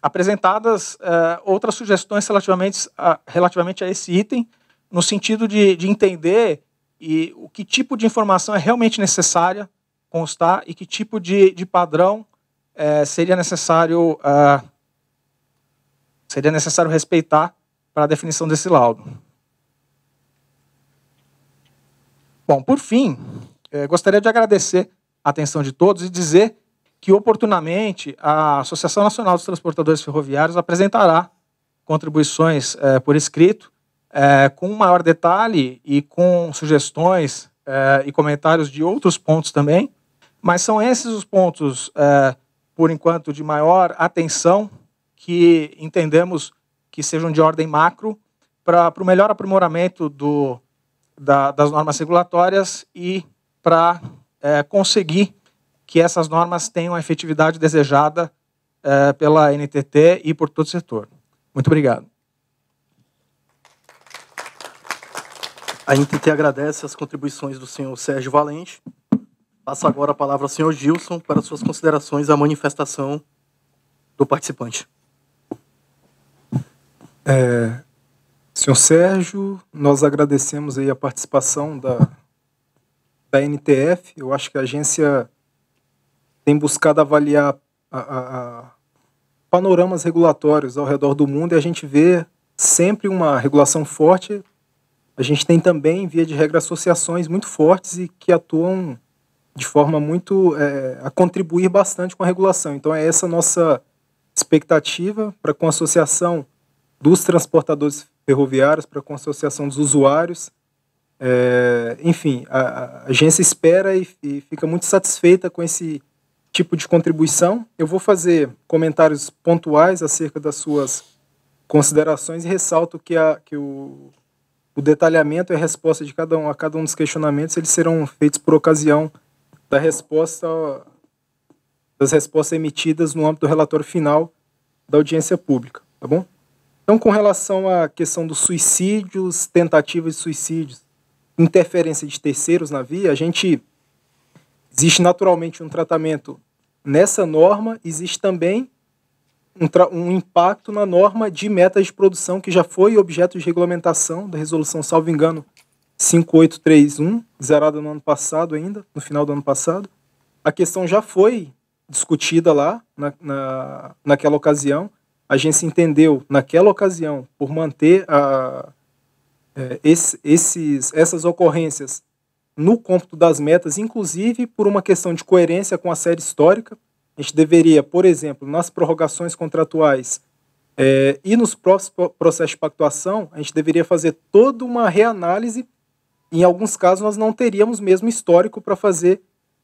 apresentadas é, outras sugestões relativamente a, relativamente a esse item, no sentido de, de entender e o que tipo de informação é realmente necessária constar e que tipo de, de padrão é, seria necessário é, seria necessário respeitar para a definição desse laudo. Bom, por fim, é, gostaria de agradecer a atenção de todos e dizer que oportunamente a Associação Nacional dos Transportadores Ferroviários apresentará contribuições é, por escrito, é, com maior detalhe e com sugestões é, e comentários de outros pontos também, mas são esses os pontos, por enquanto, de maior atenção que entendemos que sejam de ordem macro para o melhor aprimoramento do, da, das normas regulatórias e para conseguir que essas normas tenham a efetividade desejada eh, pela NTT e por todo o setor. Muito obrigado. A NTT agradece as contribuições do senhor Sérgio Valente. Passa agora a palavra ao senhor Gilson para suas considerações à manifestação do participante. É, senhor Sérgio, nós agradecemos aí a participação da, da NTF. Eu acho que a agência tem buscado avaliar a, a, a panoramas regulatórios ao redor do mundo e a gente vê sempre uma regulação forte. A gente tem também, via de regra, associações muito fortes e que atuam de forma muito é, a contribuir bastante com a regulação. Então é essa nossa expectativa para com a associação dos transportadores ferroviários, para com a associação dos usuários. É, enfim, a, a, agência espera e, e fica muito satisfeita com esse tipo de contribuição. Eu vou fazer comentários pontuais acerca das suas considerações e ressalto que, a, que o, o detalhamento e a resposta de cada um a cada um dos questionamentos eles serão feitos por ocasião da resposta das respostas emitidas no âmbito do relatório final da audiência pública, tá bom? Então, com relação à questão dos suicídios, tentativas de suicídios, interferência de terceiros na via, a gente Existe naturalmente um tratamento nessa norma, existe também um, um, impacto na norma de metas de produção que já foi objeto de regulamentação da resolução, salvo engano, 5831, zerada no ano passado ainda, no final do ano passado. A questão já foi discutida lá na, na, naquela ocasião. A agência entendeu, naquela ocasião, por manter a, é, esse, esses, essas ocorrências no cômputo das metas, inclusive por uma questão de coerência com a série histórica. A gente deveria, por exemplo, nas prorrogações contratuais é, e nos próprios processos de pactuação, a gente deveria fazer toda uma reanálise. Em alguns casos, nós não teríamos mesmo histórico para fazer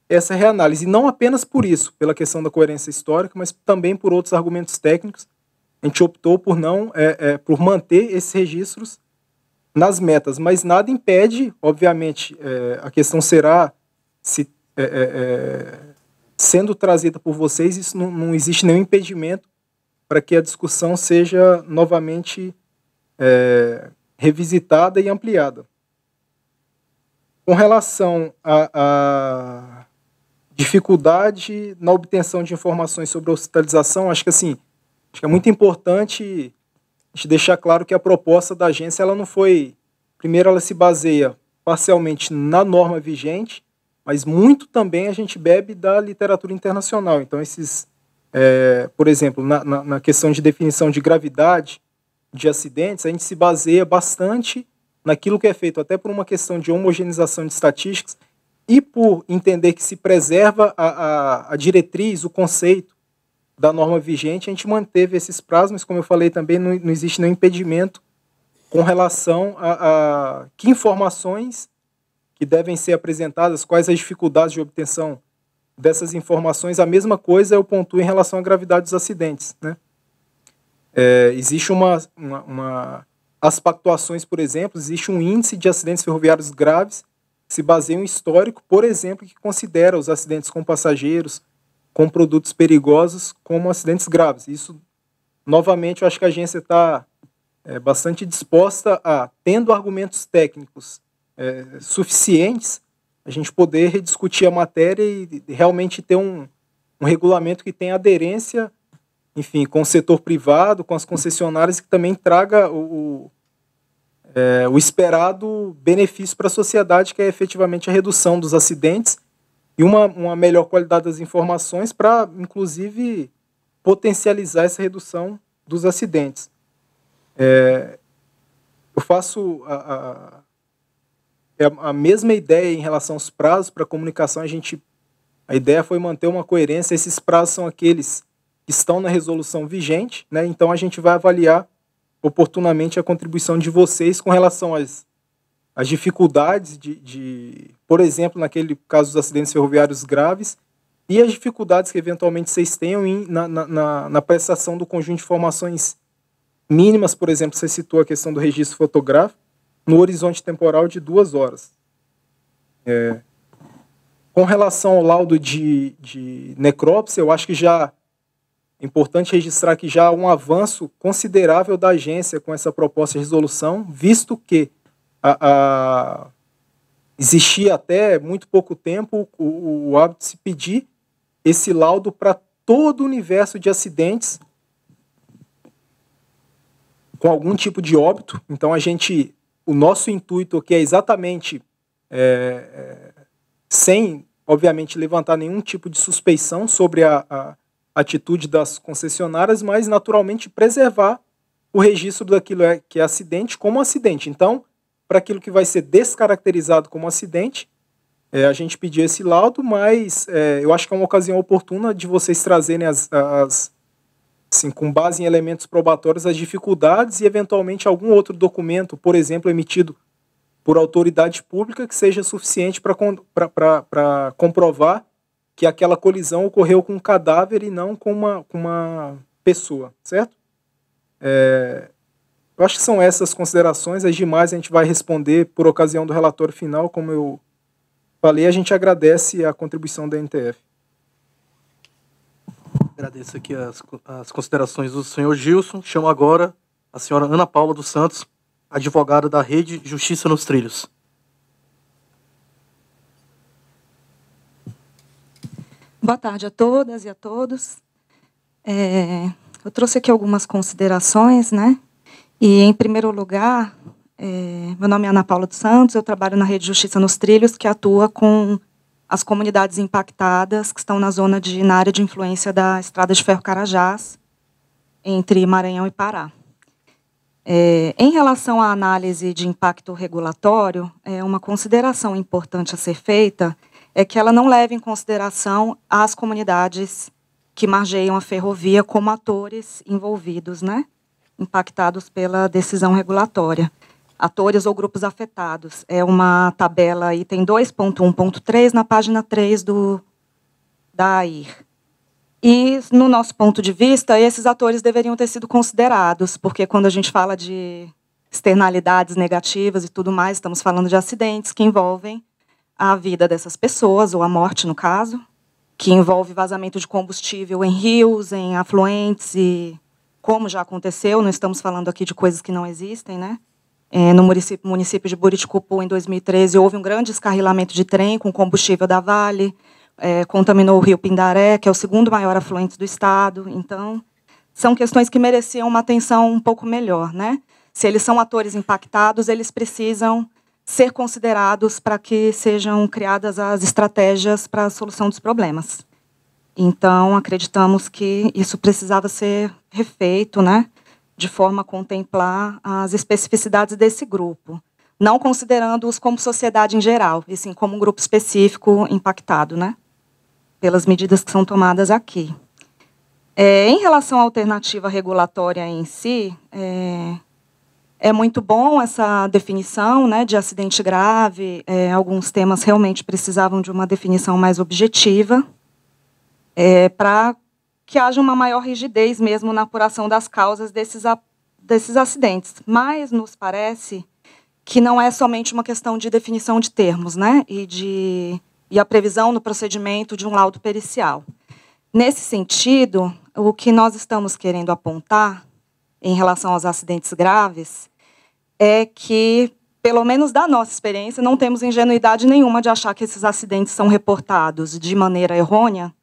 essa reanálise. E não apenas por isso, pela questão da coerência histórica, mas também por outros argumentos técnicos. A gente optou por não, é, é, por manter esses registros nas metas, mas nada impede, obviamente, é, a questão será se é, é, é, sendo trazida por vocês, isso não, não existe nenhum impedimento para que a discussão seja novamente é, revisitada e ampliada. Com relação à dificuldade na obtenção de informações sobre a hospitalização, acho que assim, acho que é muito importante a gente deixar claro que a proposta da agência ela não foi. Primeiro, ela se baseia parcialmente na norma vigente, mas muito também a gente bebe da literatura internacional. Então, esses, é, por exemplo, na, na, na questão de definição de gravidade de acidentes, a gente se baseia bastante naquilo que é feito, até por uma questão de homogeneização de estatísticas e por entender que se preserva a, a, a diretriz, o conceito da norma vigente, a gente manteve esses prazos, mas como eu falei também, não, não existe nenhum impedimento com relação a, a, que informações que devem ser apresentadas, quais as dificuldades de obtenção dessas informações. A mesma coisa eu pontuo em relação à gravidade dos acidentes. Né? É, existe uma, uma, uma... As pactuações, por exemplo, existe um índice de acidentes ferroviários graves que se baseia em um histórico, por exemplo, que considera os acidentes com passageiros, com produtos perigosos como acidentes graves. Isso, novamente, eu acho que a agência está é, bastante disposta a, tendo argumentos técnicos é, suficientes, a gente poder rediscutir a matéria e realmente ter um, um regulamento que tenha aderência, enfim, com o setor privado, com as concessionárias, que também traga o, o, é, o esperado benefício para a sociedade, que é efetivamente a redução dos acidentes e uma, uma melhor qualidade das informações para, inclusive, potencializar essa redução dos acidentes. É, eu faço a, a, é a, mesma ideia em relação aos prazos para comunicação. A gente a ideia foi manter uma coerência. Esses prazos são aqueles que estão na resolução vigente, né? Então a gente vai avaliar oportunamente a contribuição de vocês com relação às as dificuldades de, de, por exemplo, naquele caso dos acidentes ferroviários graves, e as dificuldades que eventualmente vocês tenham em, na, na, na, prestação do conjunto de informações mínimas, por exemplo, você citou a questão do registro fotográfico, no horizonte temporal de duas horas. É. Com relação ao laudo de, de necrópsia, eu acho que já é importante registrar que já há um avanço considerável da agência com essa proposta de resolução, visto que a, a existia até muito pouco tempo o, o hábito de se pedir esse laudo para todo o universo de acidentes com algum tipo de óbito. Então a gente, o nosso intuito aqui é exatamente é, é sem, obviamente, levantar nenhum tipo de suspeição sobre a, a atitude das concessionárias, mas naturalmente preservar o registro daquilo é, que é acidente como acidente. Então, para aquilo que vai ser descaracterizado como acidente. É, a gente pedir esse laudo, mas é, eu acho que é uma ocasião oportuna de vocês trazerem as, as assim, com base em elementos probatórios as dificuldades e eventualmente algum outro documento, por exemplo, emitido por autoridade pública que seja suficiente para comprovar que aquela colisão ocorreu com um cadáver e não com uma, com uma pessoa, certo? É, eu acho que são essas considerações, as demais a gente vai responder por ocasião do relatório final, como eu falei, a gente agradece a contribuição da NTF. Agradeço aqui as, as considerações do senhor Gilson. Chamo agora a senhora Ana Paula dos Santos, advogada da Rede Justiça nos Trilhos. Boa tarde a todas e a todos. É, eu trouxe aqui algumas considerações, né? E, em primeiro lugar, é, meu nome é Ana Paula dos Santos, eu trabalho na Rede Justiça nos Trilhos, que atua com as comunidades impactadas que estão na zona de, na área de influência da Estrada de Ferro Carajás, entre Maranhão e Pará. É, em relação à análise de impacto regulatório, é, uma consideração importante a ser feita é que ela não leva em consideração as comunidades que margeiam a ferrovia como atores envolvidos, né? impactados pela decisão regulatória. Atores ou grupos afetados. É uma tabela item tem 2.1.3 na página 3 do, da AIR. E, no nosso ponto de vista, esses atores deveriam ter sido considerados, porque quando a gente fala de externalidades negativas e tudo mais, estamos falando de acidentes que envolvem a vida dessas pessoas, ou a morte, no caso, que envolve vazamento de combustível em rios, em afluentes e como já aconteceu, não estamos falando aqui de coisas que não existem, né? É, no município, município de Buriticupu, em 2013, houve um grande escarrilamento de trem com combustível da Vale, é, contaminou o rio Pindaré, que é o segundo maior afluente do estado. Então, são questões que mereciam uma atenção um pouco melhor, né? Se eles são atores impactados, eles precisam ser considerados para que sejam criadas as estratégias para a solução dos problemas. Então, acreditamos que isso precisava ser refeito, né, de forma a contemplar as especificidades desse grupo, não considerando-os como sociedade em geral, e sim como um grupo específico impactado, né, pelas medidas que são tomadas aqui. É, em relação à alternativa regulatória em si, é, é muito bom essa definição né, de acidente grave. É, alguns temas realmente precisavam de uma definição mais objetiva é, para que haja uma maior rigidez mesmo na apuração das causas desses, desses acidentes. Mas nos parece que não é somente uma questão de definição de termos, né? E de e a previsão no procedimento de um laudo pericial. Nesse sentido, o que nós estamos querendo apontar em relação aos acidentes graves é que, pelo menos da nossa experiência, não temos ingenuidade nenhuma de achar que esses acidentes são reportados de maneira errônea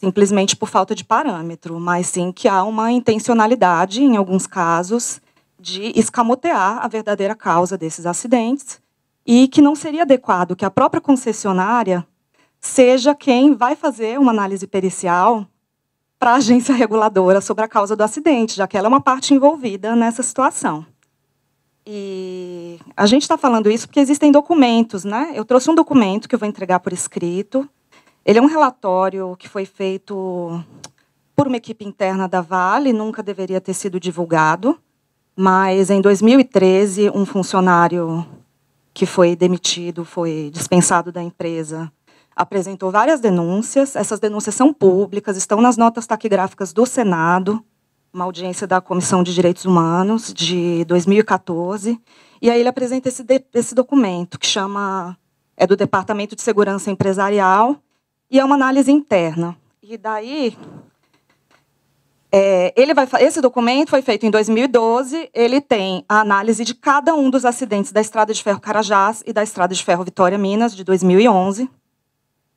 simplesmente por falta de parâmetro, mas sim que há uma intencionalidade, em alguns casos, de escamotear a verdadeira causa desses acidentes e que não seria adequado que a própria concessionária seja quem vai fazer uma análise pericial para a agência reguladora sobre a causa do acidente, já que ela é uma parte envolvida nessa situação. E a gente está falando isso porque existem documentos, né? Eu trouxe um documento que eu vou entregar por escrito, ele é um relatório que foi feito por uma equipe interna da Vale, nunca deveria ter sido divulgado, mas em 2013, um funcionário que foi demitido, foi dispensado da empresa, apresentou várias denúncias. Essas denúncias são públicas, estão nas notas taquigráficas do Senado, uma audiência da Comissão de Direitos Humanos de 2014. E aí ele apresenta esse, esse documento que chama é do Departamento de Segurança Empresarial e é uma análise interna. E daí, é, ele vai, esse documento foi feito em 2012. Ele tem a análise de cada um dos acidentes da Estrada de Ferro Carajás e da Estrada de Ferro Vitória Minas de 2011,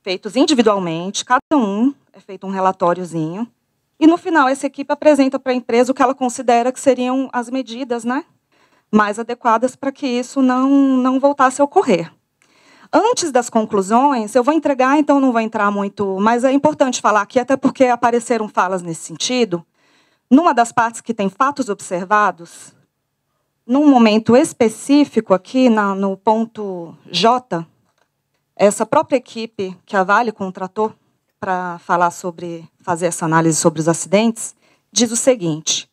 feitos individualmente. Cada um é feito um relatóriozinho. E no final, essa equipe apresenta para a empresa o que ela considera que seriam as medidas, né, mais adequadas para que isso não não voltasse a ocorrer. Antes das conclusões, eu vou entregar, então não vou entrar muito, mas é importante falar aqui, até porque apareceram falas nesse sentido. Numa das partes que tem fatos observados, num momento específico aqui, na, no ponto J, essa própria equipe que a Vale contratou para falar sobre, fazer essa análise sobre os acidentes, diz o seguinte: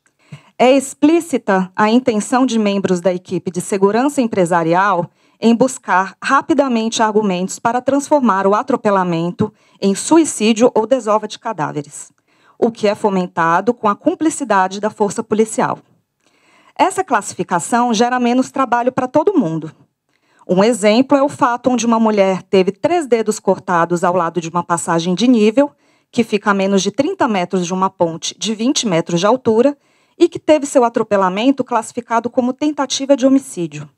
é explícita a intenção de membros da equipe de segurança empresarial em buscar rapidamente argumentos para transformar o atropelamento em suicídio ou desova de cadáveres, o que é fomentado com a cumplicidade da força policial. Essa classificação gera menos trabalho para todo mundo. Um exemplo é o fato onde uma mulher teve três dedos cortados ao lado de uma passagem de nível, que fica a menos de 30 metros de uma ponte de 20 metros de altura, e que teve seu atropelamento classificado como tentativa de homicídio.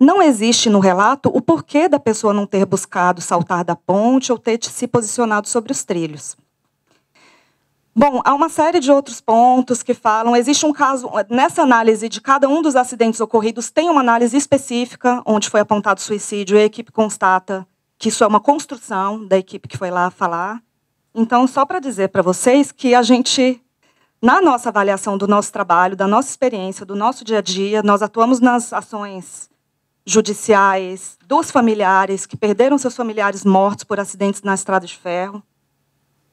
Não existe no relato o porquê da pessoa não ter buscado saltar da ponte ou ter se posicionado sobre os trilhos. Bom, há uma série de outros pontos que falam. Existe um caso, nessa análise de cada um dos acidentes ocorridos, tem uma análise específica, onde foi apontado suicídio e a equipe constata que isso é uma construção da equipe que foi lá falar. Então, só para dizer para vocês que a gente, na nossa avaliação do nosso trabalho, da nossa experiência, do nosso dia a dia, nós atuamos nas ações judiciais, dos familiares que perderam seus familiares mortos por acidentes na estrada de ferro.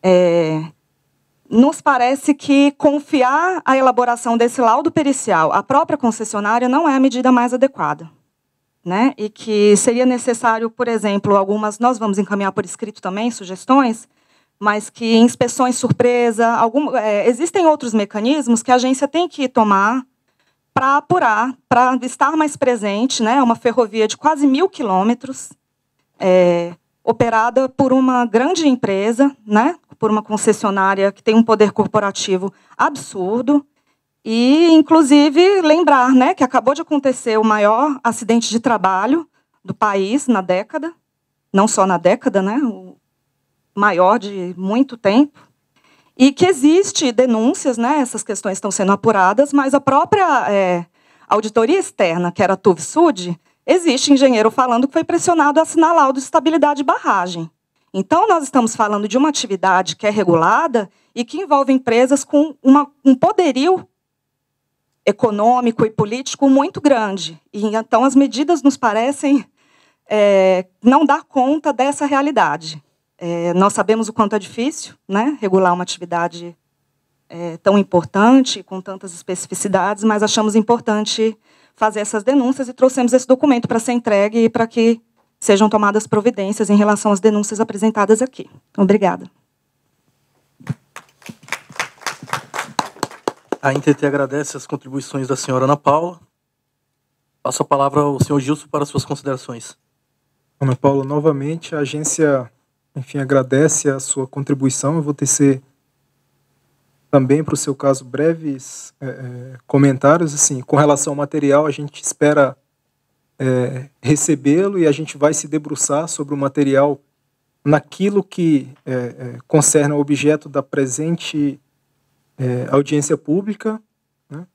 É, nos parece que confiar a elaboração desse laudo pericial à própria concessionária não é a medida mais adequada. Né? E que seria necessário, por exemplo, algumas, nós vamos encaminhar por escrito também sugestões, mas que inspeções surpresa, algum, é, existem outros mecanismos que a agência tem que tomar para apurar, para estar mais presente, né? Uma ferrovia de quase mil quilômetros, é, operada por uma grande empresa, né? Por uma concessionária que tem um poder corporativo absurdo. E, inclusive, lembrar né, que acabou de acontecer o maior acidente de trabalho do país na década, não só na década, né, o maior de muito tempo e que existe denúncias, né? Essas questões estão sendo apuradas, mas a própria é, auditoria externa, que era a TuvSud, existe engenheiro falando que foi pressionado a assinar laudo de estabilidade de barragem. Então, nós estamos falando de uma atividade que é regulada e que envolve empresas com uma, um poderio econômico e político muito grande. E então as medidas nos parecem é, não dar conta dessa realidade. É, nós sabemos o quanto é difícil né, regular uma atividade é, tão importante, com tantas especificidades, mas achamos importante fazer essas denúncias e trouxemos esse documento para ser entregue e para que sejam tomadas providências em relação às denúncias apresentadas aqui. Obrigada. A NTT agradece as contribuições da senhora Ana Paula. Passo a palavra ao senhor Gilson para suas considerações. Ana Paula, novamente, a agência enfim, agradece a sua contribuição. Eu vou tecer também, para o seu caso, breves é, é, comentários. Assim, com relação ao material, a gente espera é, recebê-lo e a gente vai se debruçar sobre o material naquilo que é, é concerne ao objeto da presente é, audiência pública. Né?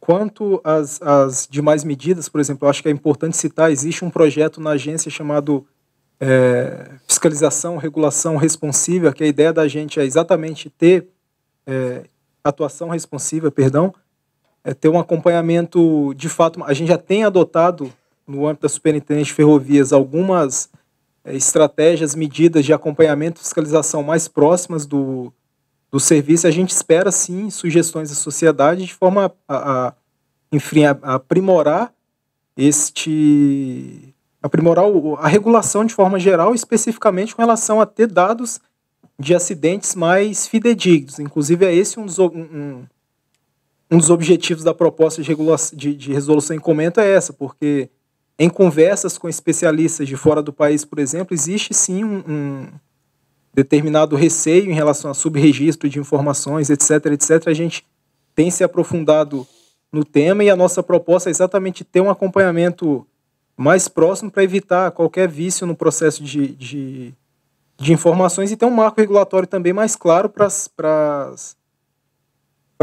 Quanto às, às demais medidas, por exemplo, acho que é importante citar, existe um projeto na agência chamado é, fiscalização, regulação responsiva, que a ideia da gente é exatamente ter é, atuação responsiva, perdão, é ter um acompanhamento de fato. A gente já tem adotado no âmbito da Superintendência de Ferrovias algumas é, estratégias, medidas de acompanhamento e fiscalização mais próximas do, do serviço. A gente espera sim sugestões da sociedade de forma a, a enfim, a, a aprimorar este aprimorar a regulação de forma geral, especificamente com relação a ter dados de acidentes mais fidedignos. Inclusive, é esse um dos, um, um dos objetivos da proposta de, de, de resolução em comento é essa, porque em conversas com especialistas de fora do país, por exemplo, existe sim um, um determinado receio em relação a subregistro de informações, etc, etc. A gente tem se aprofundado no tema e a nossa proposta é exatamente ter um acompanhamento mais próximo para evitar qualquer vício no processo de, de, de, informações e ter um marco regulatório também mais claro para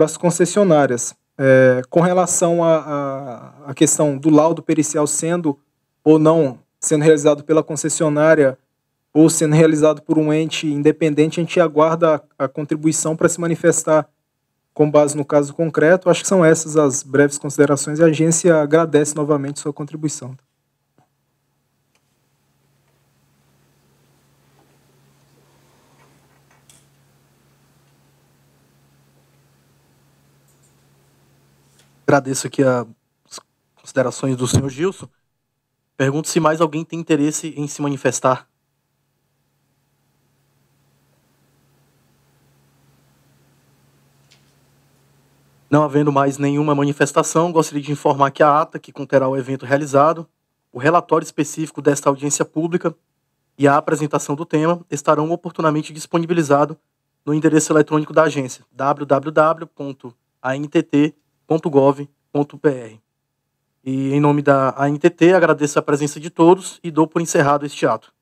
as concessionárias. É, com relação à questão do laudo pericial sendo ou não sendo realizado pela concessionária ou sendo realizado por um ente independente, a gente aguarda a, a contribuição para se manifestar com base no caso concreto. Acho que são essas as breves considerações e a agência agradece novamente sua contribuição. Agradeço aqui as considerações do senhor Gilson. Pergunto se mais alguém tem interesse em se manifestar. Não havendo mais nenhuma manifestação, gostaria de informar que a ata que conterá o evento realizado, o relatório específico desta audiência pública e a apresentação do tema estarão oportunamente disponibilizados no endereço eletrônico da agência www.antt.com.br www.gov.br. E em nome da ANTT, agradeço a presença de todos e dou por encerrado este ato.